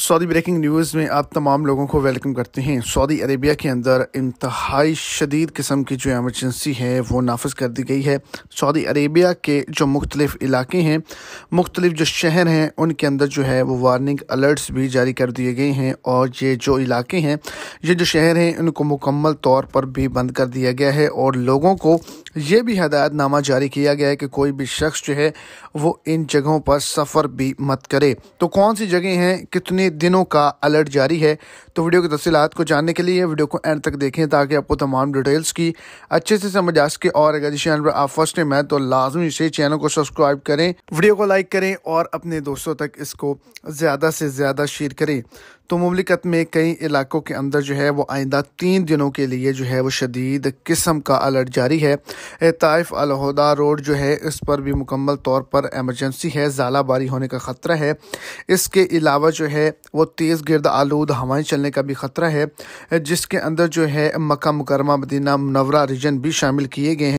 Saudi breaking news में आप तमाम लोगों को वेलकम करते हैं सऊदी अरेबिया के अंदर इंतहाई शदीद किस्म की जो एमरजेंसी है वो नाफज कर दी गई है सऊदी अरेबिया के जो मुख्तलिफ़ इलाके हैं मुख्तलिफ़ जो शहर हैं उनके अंदर जो है वो वार्निंग अलर्ट्स भी जारी कर दिए गए हैं और ये जो इलाके हैं ये जो शहर हैं इनको मुकम्मल तौर पर भी बंद कर दिया गया है और लोगों को ये भी हदायतनामा जारी किया गया है कि कोई भी शख्स जो है वो इन जगहों पर सफ़र भी मत करे तो कौन सी जगह हैं कितने दिनों का अलर्ट जारी है तो वीडियो की तफसीत को जानने के लिए वीडियो को एंड तक देखें ताकि आपको तमाम डिटेल्स की अच्छे से समझ आ सके और अगर इस चैनल पर आप फर्स्ट टाइम है तो लाजमी से चैनल को सब्सक्राइब करें वीडियो को लाइक करें और अपने दोस्तों तक इसको ज़्यादा से ज़्यादा शेयर करें तो ममलिकत में कई इलाकों के अंदर जो है वो आइंदा तीन दिनों के लिए जो है वो शदीद किस्म का अलर्ट जारी है ताइफ अलहदा रोड जो है इस पर भी मुकम्मल तौर पर एमरजेंसी है ज़ालाबारी होने का ख़तरा है इसके अलावा जो है वो तेज़ गिरद आलूद हवाएं चलने फैलने का भी ख़तरा है जिसके अंदर जो है मक्का मुकरमा मदीना मनवरा रीजन भी शामिल किए गए हैं